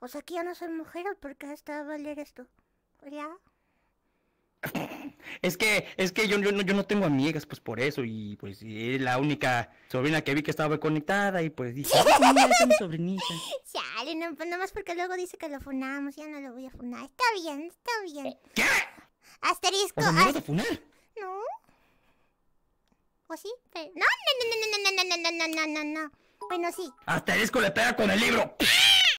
O sea que ya no soy mujer porque estaba a leer esto. ya. Es que, es que yo, yo, yo, no tengo amigas, pues por eso, y pues es la única sobrina que vi que estaba conectada, y pues dije, mira, es mi sobrinita. Chale, no, nada más porque luego dice que lo funamos, ya no lo voy a funar. Está bien, está bien. ¿Qué? Asterisco. ¿O sea, ¿Me vas a funar? No. ¿O sí? No, no, no, no, no, no, no, no, no, no, no. Bueno, sí. Asterisco le pega con el libro.